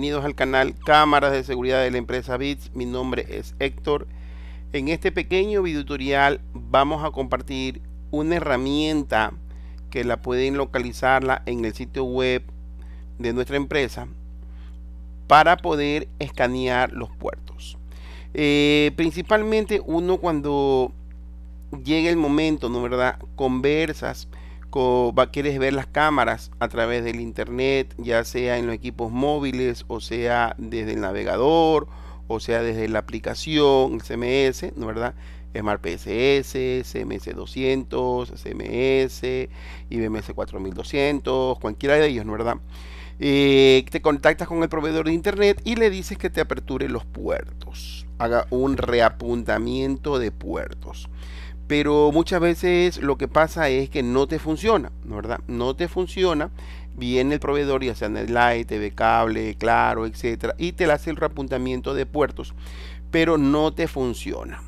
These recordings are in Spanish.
Bienvenidos al canal Cámaras de Seguridad de la empresa BITS. Mi nombre es Héctor. En este pequeño video tutorial vamos a compartir una herramienta que la pueden localizarla en el sitio web de nuestra empresa para poder escanear los puertos. Eh, principalmente uno cuando llega el momento, ¿no verdad? Conversas va, quieres ver las cámaras a través del internet, ya sea en los equipos móviles o sea desde el navegador o sea desde la aplicación el CMS, ¿no verdad? Smart PSS, CMS 200, CMS, IBMS 4200, cualquiera de ellos, ¿no verdad? Eh, te contactas con el proveedor de internet y le dices que te aperture los puertos. Haga un reapuntamiento de puertos pero muchas veces lo que pasa es que no te funciona, ¿verdad? No te funciona, viene el proveedor, ya sea light TV Cable, Claro, etcétera, y te hace el reapuntamiento de puertos, pero no te funciona.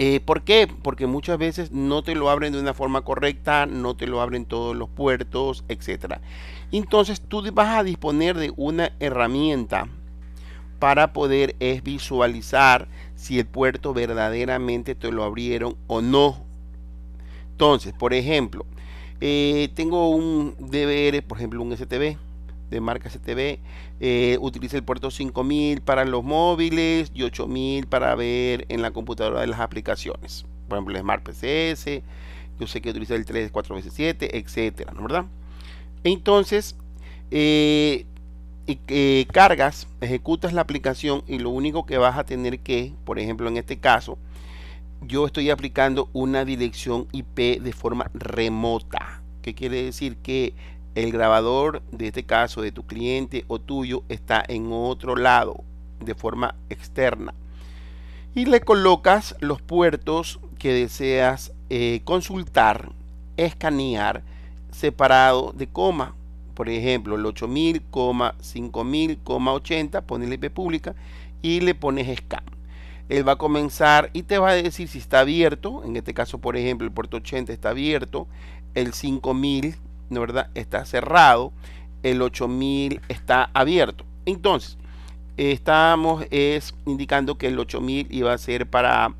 Eh, ¿Por qué? Porque muchas veces no te lo abren de una forma correcta, no te lo abren todos los puertos, etcétera. Entonces tú vas a disponer de una herramienta para poder es visualizar si el puerto verdaderamente te lo abrieron o no. Entonces, por ejemplo, eh, tengo un DBR, por ejemplo, un STB de marca STB, eh, utiliza el puerto 5000 para los móviles y 8000 para ver en la computadora de las aplicaciones. Por ejemplo, el Smart PCS, yo sé que utiliza el 3, etcétera, ¿no verdad? Entonces, eh, eh, cargas, ejecutas la aplicación y lo único que vas a tener que, por ejemplo en este caso, yo estoy aplicando una dirección IP de forma remota. que quiere decir? Que el grabador, de este caso de tu cliente o tuyo, está en otro lado, de forma externa. Y le colocas los puertos que deseas eh, consultar, escanear, separado de coma por ejemplo, el 8000, 5000, 80, pones IP pública y le pones scan. Él va a comenzar y te va a decir si está abierto, en este caso, por ejemplo, el puerto 80 está abierto, el 5000, ¿no verdad? Está cerrado, el 8000 está abierto. Entonces, estamos es indicando que el 8000 iba a ser para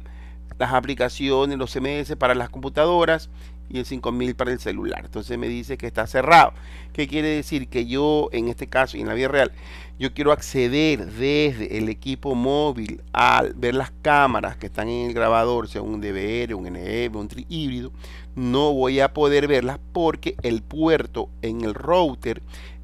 las aplicaciones, los CMS para las computadoras y el 5000 para el celular. Entonces me dice que está cerrado. ¿Qué quiere decir? Que yo, en este caso y en la vida real, yo quiero acceder desde el equipo móvil a ver las cámaras que están en el grabador, sea un DVR, un NF, un tri híbrido. No voy a poder verlas porque el puerto en el router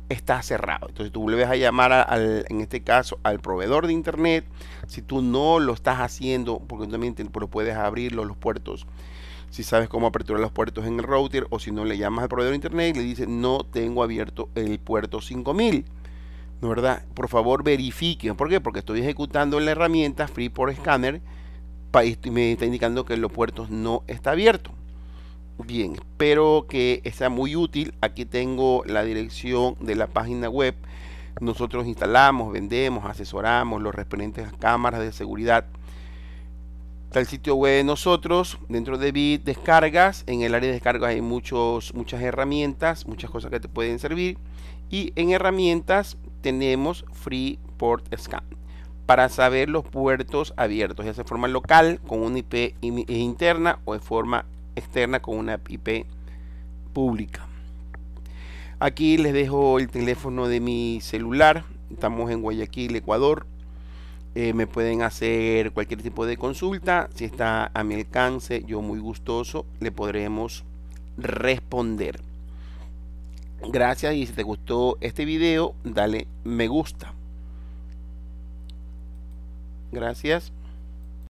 está cerrado. Entonces tú vuelves a llamar al, en este caso al proveedor de internet. Si tú no lo estás haciendo, porque también puedes abrir los puertos si sabes cómo aperturar los puertos en el router o si no le llamas al proveedor de internet y le dices no tengo abierto el puerto 5000. ¿No verdad? Por favor verifiquen. ¿Por qué? Porque estoy ejecutando la herramienta Freeport Scanner y me está indicando que los puertos no está abierto. Bien, espero que sea muy útil. Aquí tengo la dirección de la página web. Nosotros instalamos, vendemos, asesoramos los referentes a cámaras de seguridad Está el sitio web de nosotros, dentro de Bit, descargas. En el área de descargas hay muchos, muchas herramientas, muchas cosas que te pueden servir. Y en herramientas tenemos free port Scan para saber los puertos abiertos, ya sea de forma local con una IP eh, interna o de forma externa con una IP pública. Aquí les dejo el teléfono de mi celular. Estamos en Guayaquil, Ecuador. Eh, me pueden hacer cualquier tipo de consulta. Si está a mi alcance, yo muy gustoso le podremos responder. Gracias y si te gustó este video, dale me gusta. Gracias.